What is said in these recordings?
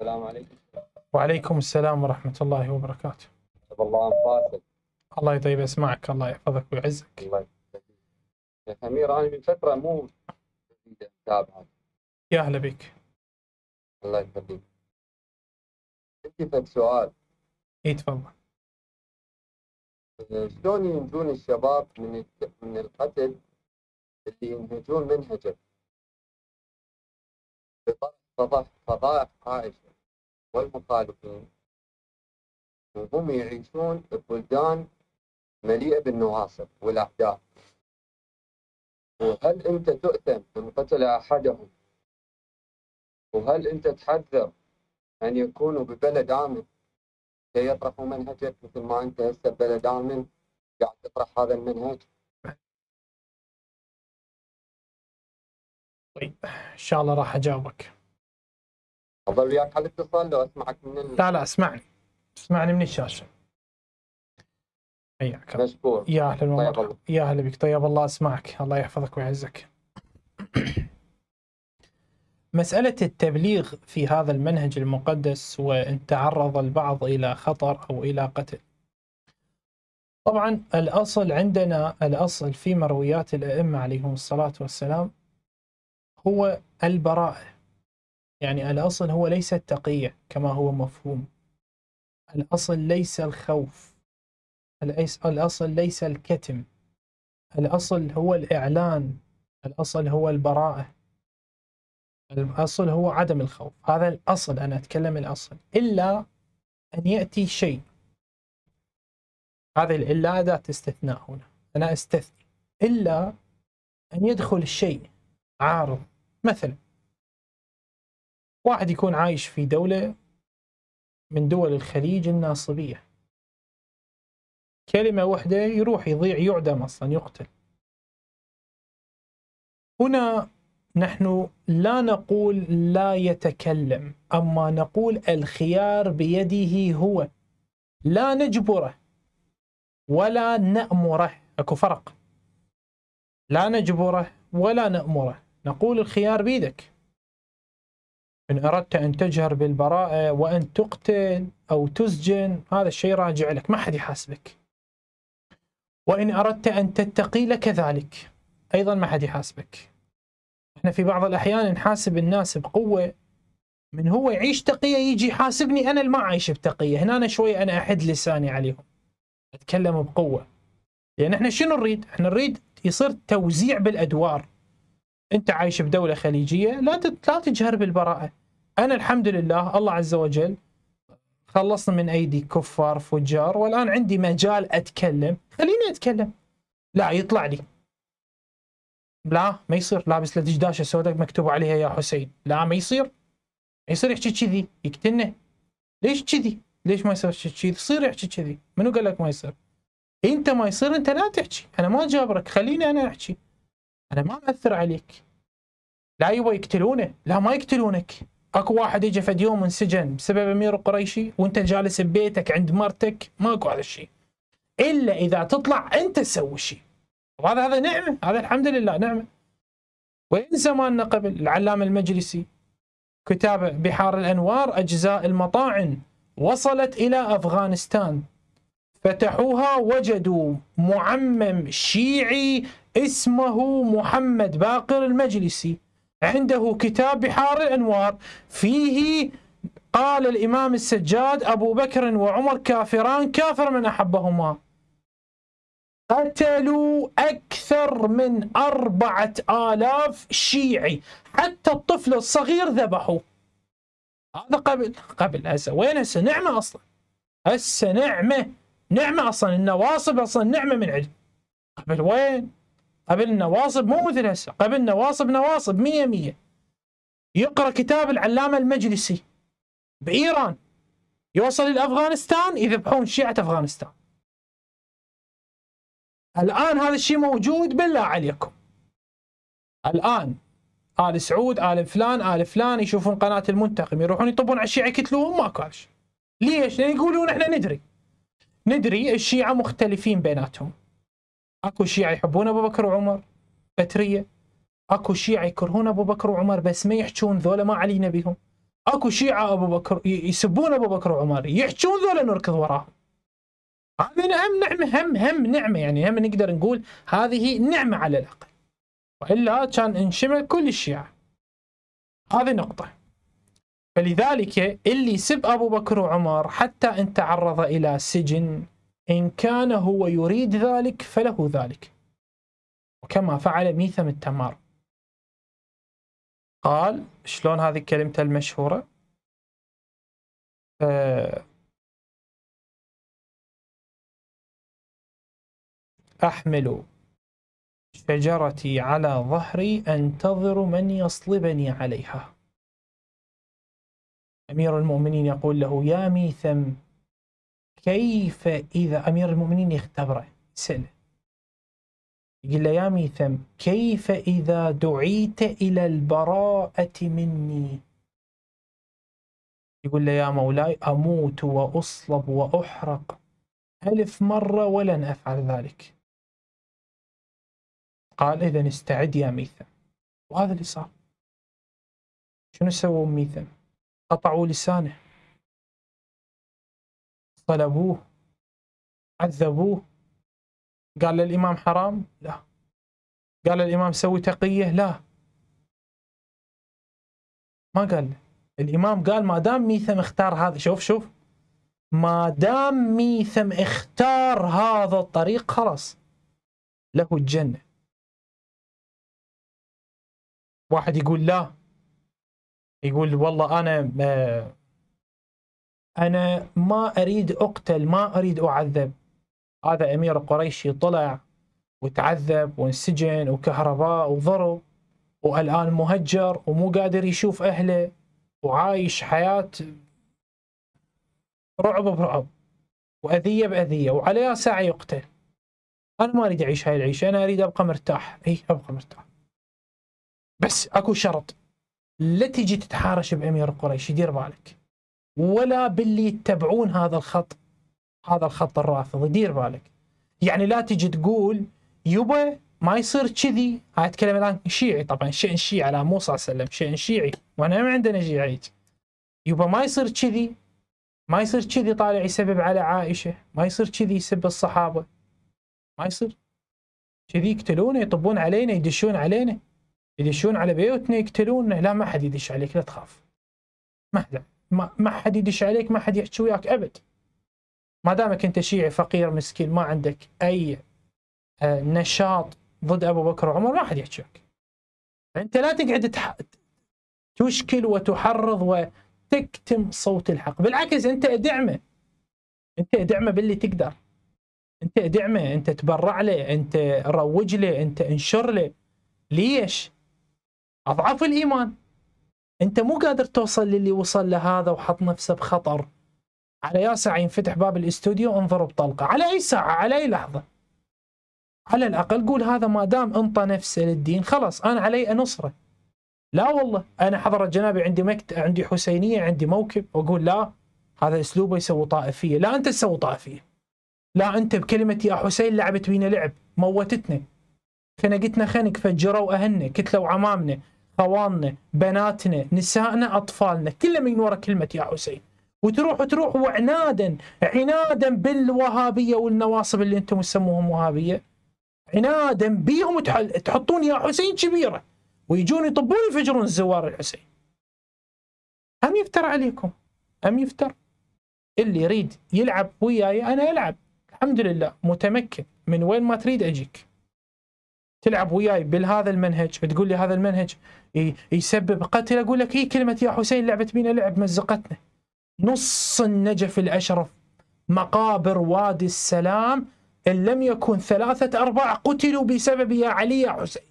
السلام عليكم وعليكم السلام ورحمة الله وبركاته الله فاصل الله يطيب اسمعك الله يحفظك ويعزك الله يحفظك أمير أنا من فترة مو متابعة يا أهلا بك الله يخليك عندي سؤال اي تفضل آه، شلون ينجون الشباب من من القتل اللي ينهجون منهجه فضائح فضائح عائشه والمخالفين وهم يعيشون ببلدان مليئة بالنواصب والأحداث وهل أنت تؤثم إن قتل أحدهم وهل أنت تحذر أن يكونوا ببلد آمن كي يطرحوا منهجك مثل ما أنت هسه ببلد آمن قاعد تطرح هذا المنهج طيب إن شاء الله راح أجاوبك اظل وياك على الاتصال لو اسمعك من ال... لا لا اسمعني اسمعني من الشاشه حياك مشكور يا اهلا طيب يا اهلا بك طيب الله اسمعك الله يحفظك ويعزك مسألة التبليغ في هذا المنهج المقدس وإن تعرض البعض إلى خطر أو إلى قتل طبعا الأصل عندنا الأصل في مرويات الأئمة عليهم الصلاة والسلام هو البراءة يعني الأصل هو ليس التقية كما هو مفهوم الأصل ليس الخوف الأصل ليس الكتم الأصل هو الإعلان الأصل هو البراءة الأصل هو عدم الخوف هذا الأصل أنا أتكلم الأصل إلا أن يأتي شيء هذه الإلا أداة استثناء هنا أنا أستثني إلا أن يدخل الشيء عارض مثلا واحد يكون عايش في دولة من دول الخليج الناصبية كلمة واحدة يروح يضيع يعدم أصلا يقتل هنا نحن لا نقول لا يتكلم أما نقول الخيار بيده هو لا نجبره ولا نأمره أكو فرق لا نجبره ولا نأمره نقول الخيار بيدك إن أردت أن تجهر بالبراءة وأن تقتل أو تسجن هذا الشيء راجع لك ما حد يحاسبك وإن أردت أن تتقي لك ذلك أيضا ما حد يحاسبك احنا في بعض الأحيان نحاسب الناس بقوة من هو يعيش تقية يجي يحاسبني أنا اللي ما عايش بتقية هنا أنا شوي أنا أحد لساني عليهم أتكلم بقوة لأن يعني احنا شنو نريد؟ احنا نريد يصير توزيع بالأدوار انت عايش بدوله خليجيه لا لا تجهر بالبراءه انا الحمد لله الله عز وجل خلصنا من ايدي كفار فجار والان عندي مجال اتكلم خليني اتكلم لا يطلع لي لا ما يصير لابس له دشداشه سوداء مكتوب عليها يا حسين لا ما يصير ما يصير يحكي كذي يقتلنا ليش كذي ليش ما يصير كذي يصير يحكي كذي منو قال لك ما يصير انت ما يصير انت لا تحكي انا ما جابرك خليني انا احكي انا ما مأثر عليك لا يبغى يقتلونه لا ما يقتلونك اكو واحد يجي فد يوم انسجن بسبب امير قريشي وانت جالس ببيتك عند مرتك ما اكو هذا الشيء الا اذا تطلع انت تسوي شيء وهذا هذا نعمه هذا الحمد لله نعمه وين زماننا قبل العلامه المجلسي كتابه بحار الانوار اجزاء المطاعن وصلت الى افغانستان فتحوها وجدوا معمم شيعي اسمه محمد باقر المجلسي عنده كتاب بحار الأنوار فيه قال الإمام السجاد أبو بكر وعمر كافران كافر من أحبهما قتلوا أكثر من أربعة آلاف شيعي حتى الطفل الصغير ذبحوا هذا قبل قبل هسه وين هسه نعمة أصلا هسه نعمة نعمة أصلا النواصب أصلا نعمة من عند قبل وين قبل واصب مو مثل هسه قبل واصب نواصب مية مية يقرأ كتاب العلامة المجلسي بإيران يوصل إلى أفغانستان يذبحون شيعة أفغانستان الآن هذا الشيء موجود بالله عليكم الآن آل سعود آل فلان آل فلان يشوفون قناة المنتقم يروحون يطبون على الشيعة يقتلوهم ماكو ليش؟ لأن يقولون احنا ندري ندري الشيعة مختلفين بيناتهم اكو شيعة يحبون ابو بكر وعمر بترية اكو شيعة يكرهون ابو بكر وعمر بس ما يحجون ذولا ما علينا بهم اكو شيعة ابو بكر يسبون ابو بكر وعمر يحجون ذولا نركض وراهم هذه هم نعمة هم هم نعمة يعني هم نقدر نقول هذه نعمة على الأقل وإلا كان انشمل كل الشيعة هذه نقطة فلذلك اللي سب أبو بكر وعمر حتى إن تعرض إلى سجن إن كان هو يريد ذلك فله ذلك وكما فعل ميثم التمار قال شلون هذه كلمته المشهورة أه أحمل شجرتي على ظهري أنتظر من يصلبني عليها أمير المؤمنين يقول له يا ميثم كيف إذا أمير المؤمنين يختبره سأله يقول له يا ميثم كيف إذا دعيت إلى البراءة مني يقول له يا مولاي أموت وأصلب وأحرق ألف مرة ولن أفعل ذلك قال إذا استعد يا ميثم وهذا اللي صار شنو سووا ميثم قطعوا لسانه طلبوه عذبوه قال للإمام حرام لا قال الإمام سوي تقية لا ما قال الإمام قال ما دام ميثم اختار هذا شوف شوف ما دام ميثم اختار هذا الطريق خلاص له الجنة واحد يقول لا يقول والله أنا آه، أنا ما أريد أقتل ما أريد أعذب هذا أمير قريشي طلع وتعذب وانسجن وكهرباء وضرب والآن مهجر ومو قادر يشوف أهله وعايش حياة رعب برعب وأذية بأذية وعلى ساعة يقتل أنا ما أريد أعيش هاي العيشة أنا أريد أبقى مرتاح إي أبقى مرتاح بس أكو شرط لا تجي تتحارش بأمير قريش دير بالك ولا باللي يتبعون هذا الخط هذا الخط الرافضي دير بالك يعني لا تجي تقول يبا ما يصير كذي هاي اتكلم الان شيعي طبعا شيء شيعي على مو صلى الله عليه وسلم شيء شيعي واحنا ما عندنا شيعي يبا ما يصير كذي ما يصير كذي طالع يسبب على عائشه ما يصير كذي يسب الصحابه ما يصير كذي يقتلونا يطبون علينا يدشون علينا يدشون على بيوتنا يقتلونا لا ما حد يدش عليك لا تخاف ما حد ما, ما حد يدش عليك ما حد يحكي وياك ابد ما دامك انت شيعي فقير مسكين ما عندك اي آه، نشاط ضد ابو بكر وعمر ما حد يحكي انت لا تقعد تشكل وتحرض وتكتم صوت الحق بالعكس انت ادعمه انت ادعمه باللي تقدر انت ادعمه انت تبرع له انت روج له انت انشر له ليش اضعف الايمان انت مو قادر توصل للي وصل لهذا وحط نفسه بخطر على يا ساعه ينفتح باب الاستوديو انضرب طلقه على اي ساعه على اي لحظه على الاقل قول هذا ما دام انطى نفسه للدين خلاص انا علي انصره لا والله انا حضره جنابي عندي مكت عندي حسينيه عندي موكب واقول لا هذا اسلوبه يسوي طائفيه لا انت تسوي طائفيه لا انت بكلمه يا حسين لعبت بينا لعب موتتنا خنقتنا خنق فجروا اهلنا كتلوا عمامنا خواننا بناتنا نسائنا أطفالنا كله من وراء كلمة يا حسين وتروح وتروح وعنادا عنادا بالوهابية والنواصب اللي أنتم تسموهم وهابية عنادا بيهم تحطون يا حسين كبيرة ويجون يطبون يفجرون الزوار الحسين أم يفتر عليكم أم يفتر اللي يريد يلعب وياي أنا ألعب الحمد لله متمكن من وين ما تريد أجيك تلعب وياي بهذا المنهج تقول لي هذا المنهج يسبب قتل اقول لك هي كلمه يا حسين لعبت بينا لعب مزقتنا نص النجف الاشرف مقابر وادي السلام ان لم يكن ثلاثه ارباع قتلوا بسبب يا علي يا حسين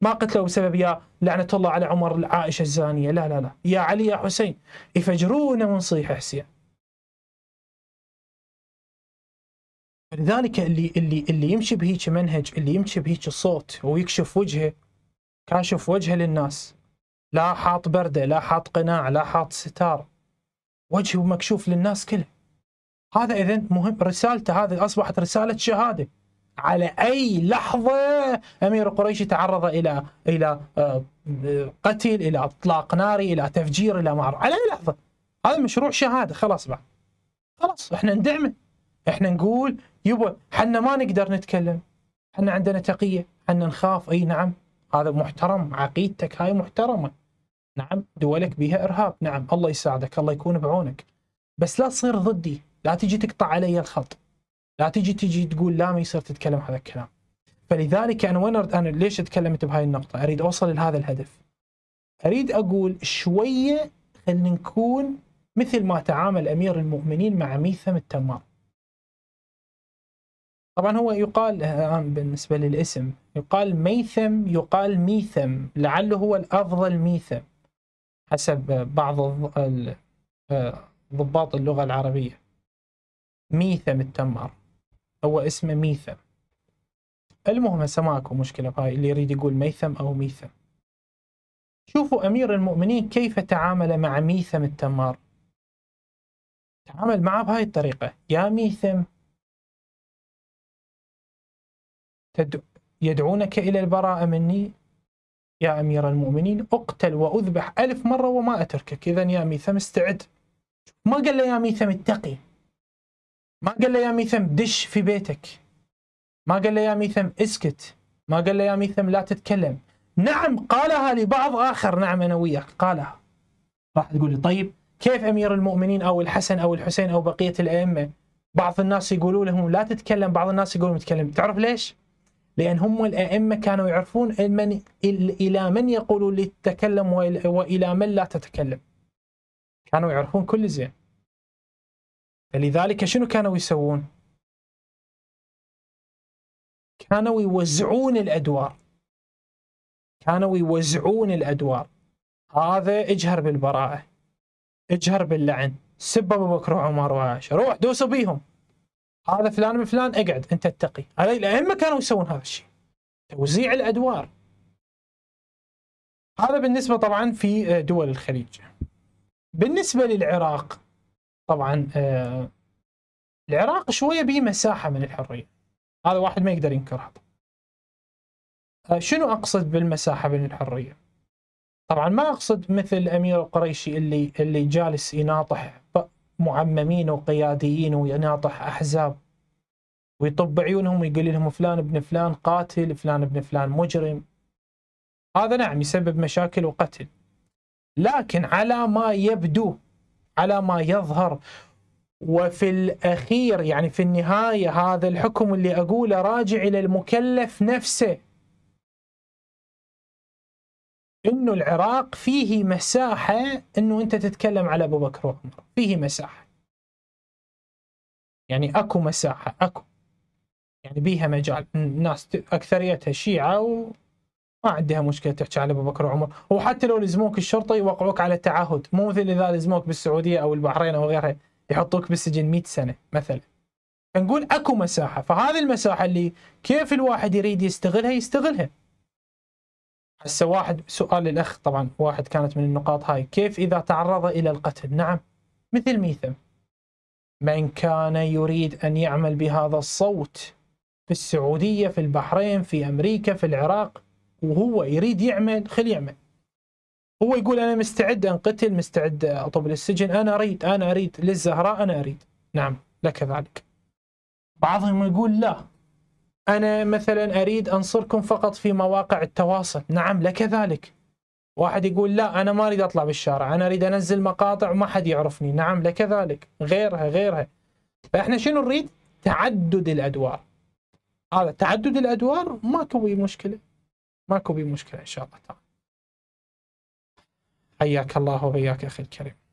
ما قتلوا بسبب يا لعنه الله على عمر العائشه الزانيه لا لا لا يا علي يا حسين يفجرون من صيح حسين فلذلك اللي اللي اللي يمشي بهيك منهج اللي يمشي بهيك صوت ويكشف وجهه كاشف وجهه للناس لا حاط برده لا حاط قناع لا حاط ستار وجهه مكشوف للناس كله هذا اذا مهم رسالته هذه اصبحت رساله شهاده على اي لحظه امير قريش تعرض الى الى آه، قتل الى اطلاق ناري الى تفجير الى ما على اي لحظه هذا مشروع شهاده خلاص بعد خلاص احنا ندعمه احنا نقول يبا حنا ما نقدر نتكلم حنا عندنا تقيه حنا نخاف اي نعم هذا محترم عقيدتك هاي محترمه نعم دولك بها ارهاب نعم الله يساعدك الله يكون بعونك بس لا تصير ضدي لا تجي تقطع علي الخط لا تجي تجي تقول لا ما يصير تتكلم هذا الكلام فلذلك انا وين انا ليش تكلمت بهاي النقطه اريد اوصل لهذا الهدف اريد اقول شويه خلينا نكون مثل ما تعامل امير المؤمنين مع ميثم التمام طبعا هو يقال الآن آه، آه، بالنسبة للاسم يقال ميثم يقال ميثم لعله هو الأفضل ميثم حسب آه، بعض ضباط اللغة العربية ميثم التمار هو اسمه ميثم المهم هسه ماكو مشكلة هاي اللي يريد يقول ميثم أو ميثم شوفوا أمير المؤمنين كيف تعامل مع ميثم التمار تعامل معه بهاي الطريقة يا ميثم يدعونك إلى البراءة مني يا أمير المؤمنين أقتل وأذبح ألف مرة وما أتركك إذا يا ميثم استعد ما قال له يا ميثم اتقي ما قال له يا ميثم دش في بيتك ما قال له يا ميثم اسكت ما قال له يا ميثم لا تتكلم نعم قالها لبعض آخر نعم أنا وياك قالها راح تقول لي طيب كيف أمير المؤمنين أو الحسن أو الحسين أو بقية الأئمة بعض الناس يقولوا لهم لا تتكلم بعض الناس يقولون تتكلم تعرف ليش؟ لأن هم الأئمة كانوا يعرفون من إلى من يقول لتتكلم وإلى من لا تتكلم كانوا يعرفون كل زين فلذلك شنو كانوا يسوون كانوا يوزعون الأدوار كانوا يوزعون الأدوار هذا اجهر بالبراءة اجهر باللعن سب أبو بكر وعمر وعائشة روح دوس بيهم هذا فلان من فلان اقعد انت اتقي الائمه كانوا يسوون هذا الشيء توزيع الادوار هذا بالنسبه طبعا في آه، دول الخليج بالنسبه للعراق طبعا آه، العراق شويه بيه مساحه من الحريه هذا واحد ما يقدر ينكرها آه، شنو اقصد بالمساحه من الحريه طبعا ما اقصد مثل الامير القريشي اللي اللي جالس يناطح معممين وقياديين ويناطح أحزاب ويطب عيونهم ويقول لهم فلان ابن فلان قاتل فلان ابن فلان مجرم هذا نعم يسبب مشاكل وقتل لكن على ما يبدو على ما يظهر وفي الأخير يعني في النهاية هذا الحكم اللي أقوله راجع إلى المكلف نفسه انه العراق فيه مساحه انه انت تتكلم على ابو بكر وعمر فيه مساحه يعني اكو مساحه اكو يعني بيها مجال الناس اكثريتها شيعه وما عندها مشكله تحكي على ابو بكر وعمر وحتى لو لزموك الشرطه يوقعوك على تعهد مو مثل اذا لزموك بالسعوديه او البحرين او غيرها يحطوك بالسجن 100 سنه مثلا فنقول اكو مساحه فهذه المساحه اللي كيف الواحد يريد يستغلها يستغلها هسه واحد سؤال للاخ طبعا واحد كانت من النقاط هاي كيف اذا تعرض الى القتل نعم مثل ميثم من كان يريد ان يعمل بهذا الصوت في السعوديه في البحرين في امريكا في العراق وهو يريد يعمل خل يعمل هو يقول انا مستعد انقتل مستعد اطب للسجن انا اريد انا اريد للزهراء انا اريد نعم لك ذلك بعضهم يقول لا أنا مثلا أريد أنصركم فقط في مواقع التواصل نعم لك ذلك واحد يقول لا أنا ما أريد أطلع بالشارع أنا أريد أنزل مقاطع وما حد يعرفني نعم لك ذلك غيرها غيرها فإحنا شنو نريد تعدد الأدوار هذا تعدد الأدوار ماكو بي مشكلة ماكو بي مشكلة إن شاء الله تعالى حياك الله وبياك أخي الكريم